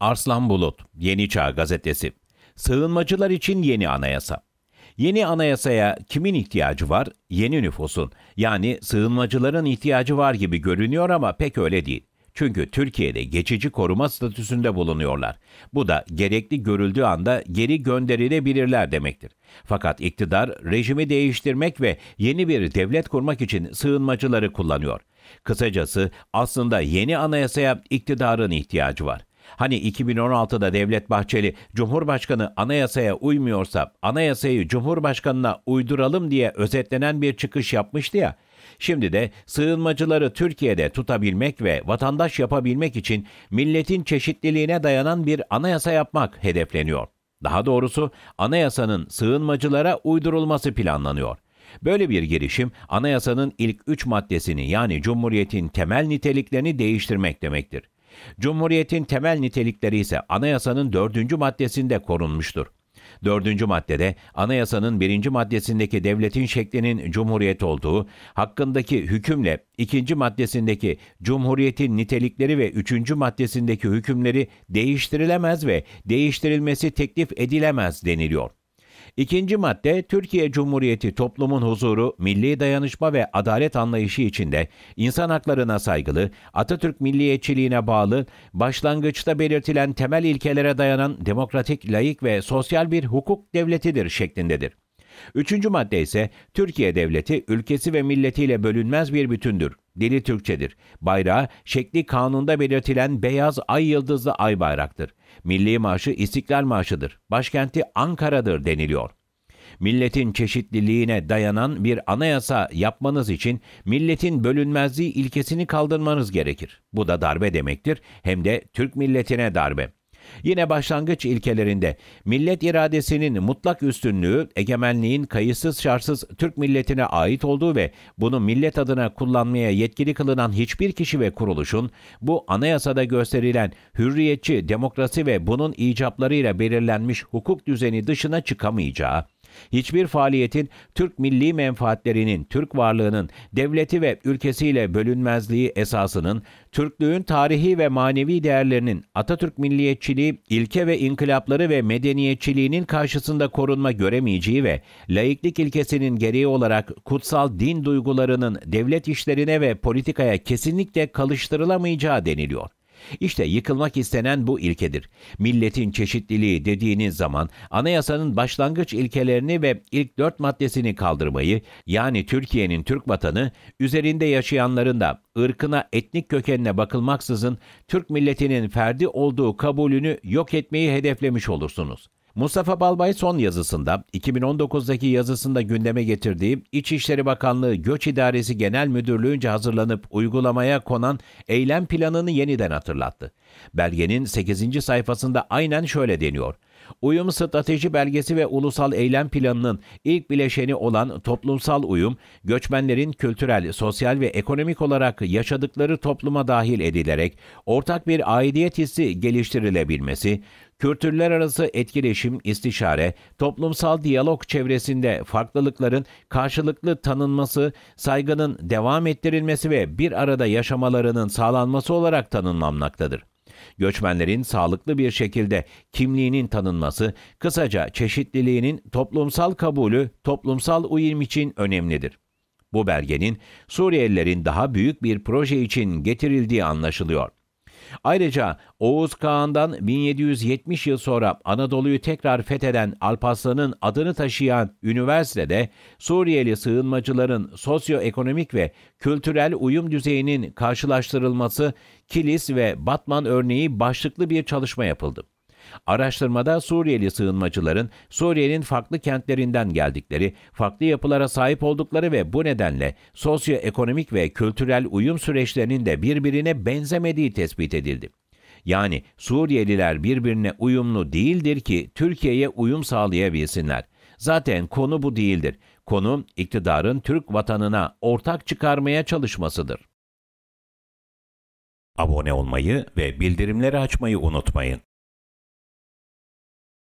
Arslan Bulut, Yeni Çağ Gazetesi. Sığınmacılar için yeni anayasa. Yeni anayasaya kimin ihtiyacı var? Yeni nüfusun. Yani sığınmacıların ihtiyacı var gibi görünüyor ama pek öyle değil. Çünkü Türkiye'de geçici koruma statüsünde bulunuyorlar. Bu da gerekli görüldüğü anda geri gönderilebilirler demektir. Fakat iktidar rejimi değiştirmek ve yeni bir devlet kurmak için sığınmacıları kullanıyor. Kısacası aslında yeni anayasaya iktidarın ihtiyacı var. Hani 2016'da Devlet Bahçeli Cumhurbaşkanı anayasaya uymuyorsa anayasayı Cumhurbaşkanına uyduralım diye özetlenen bir çıkış yapmıştı ya. Şimdi de sığınmacıları Türkiye'de tutabilmek ve vatandaş yapabilmek için milletin çeşitliliğine dayanan bir anayasa yapmak hedefleniyor. Daha doğrusu anayasanın sığınmacılara uydurulması planlanıyor. Böyle bir girişim anayasanın ilk üç maddesini yani Cumhuriyet'in temel niteliklerini değiştirmek demektir. Cumhuriyetin temel nitelikleri ise anayasanın dördüncü maddesinde korunmuştur. Dördüncü maddede anayasanın birinci maddesindeki devletin şeklinin cumhuriyet olduğu, hakkındaki hükümle ikinci maddesindeki cumhuriyetin nitelikleri ve üçüncü maddesindeki hükümleri değiştirilemez ve değiştirilmesi teklif edilemez deniliyor. İkinci madde, Türkiye Cumhuriyeti toplumun huzuru, milli dayanışma ve adalet anlayışı içinde insan haklarına saygılı, Atatürk milliyetçiliğine bağlı, başlangıçta belirtilen temel ilkelere dayanan demokratik, layık ve sosyal bir hukuk devletidir şeklindedir. Üçüncü madde ise Türkiye Devleti ülkesi ve milletiyle bölünmez bir bütündür. Dili Türkçedir. Bayrağı şekli kanunda belirtilen beyaz ay yıldızlı ay bayraktır. Milli maaşı İstiklal Marşı'dır. Başkenti Ankara'dır deniliyor milletin çeşitliliğine dayanan bir anayasa yapmanız için milletin bölünmezliği ilkesini kaldırmanız gerekir. Bu da darbe demektir hem de Türk milletine darbe. Yine başlangıç ilkelerinde millet iradesinin mutlak üstünlüğü, egemenliğin kayıtsız şartsız Türk milletine ait olduğu ve bunu millet adına kullanmaya yetkili kılınan hiçbir kişi ve kuruluşun bu anayasada gösterilen hürriyetçi, demokrasi ve bunun icaplarıyla belirlenmiş hukuk düzeni dışına çıkamayacağı, hiçbir faaliyetin Türk milli menfaatlerinin, Türk varlığının, devleti ve ülkesiyle bölünmezliği esasının, Türklüğün tarihi ve manevi değerlerinin, Atatürk milliyetçiliği, ilke ve inkılapları ve medeniyetçiliğinin karşısında korunma göremeyeceği ve laiklik ilkesinin gereği olarak kutsal din duygularının devlet işlerine ve politikaya kesinlikle kalıştırılamayacağı deniliyor. İşte yıkılmak istenen bu ilkedir. Milletin çeşitliliği dediğiniz zaman anayasanın başlangıç ilkelerini ve ilk dört maddesini kaldırmayı, yani Türkiye'nin Türk vatanı, üzerinde yaşayanların da ırkına, etnik kökenine bakılmaksızın Türk milletinin ferdi olduğu kabulünü yok etmeyi hedeflemiş olursunuz. Mustafa Balbay son yazısında, 2019'daki yazısında gündeme getirdiği İçişleri Bakanlığı Göç İdaresi Genel Müdürlüğü'nce hazırlanıp uygulamaya konan eylem planını yeniden hatırlattı. Belgenin 8. sayfasında aynen şöyle deniyor. Uyum strateji belgesi ve ulusal eylem planının ilk bileşeni olan toplumsal uyum, göçmenlerin kültürel, sosyal ve ekonomik olarak yaşadıkları topluma dahil edilerek ortak bir aidiyet hissi geliştirilebilmesi, kültürler arası etkileşim, istişare, toplumsal diyalog çevresinde farklılıkların karşılıklı tanınması, saygının devam ettirilmesi ve bir arada yaşamalarının sağlanması olarak tanımlanmaktadır. Göçmenlerin sağlıklı bir şekilde kimliğinin tanınması, kısaca çeşitliliğinin toplumsal kabulü toplumsal uyum için önemlidir. Bu belgenin Suriyelilerin daha büyük bir proje için getirildiği anlaşılıyor. Ayrıca Oğuz Kağan'dan 1770 yıl sonra Anadolu'yu tekrar fetheden Alparslan'ın adını taşıyan üniversitede Suriyeli sığınmacıların sosyoekonomik ve kültürel uyum düzeyinin karşılaştırılması Kilis ve Batman örneği başlıklı bir çalışma yapıldı. Araştırmada Suriyeli sığınmacıların Suriye'nin farklı kentlerinden geldikleri, farklı yapılara sahip oldukları ve bu nedenle sosyoekonomik ve kültürel uyum süreçlerinin de birbirine benzemediği tespit edildi. Yani Suriyeliler birbirine uyumlu değildir ki Türkiye'ye uyum sağlayabilsinler. Zaten konu bu değildir. Konu iktidarın Türk vatanına ortak çıkarmaya çalışmasıdır. Abone olmayı ve bildirimleri açmayı unutmayın.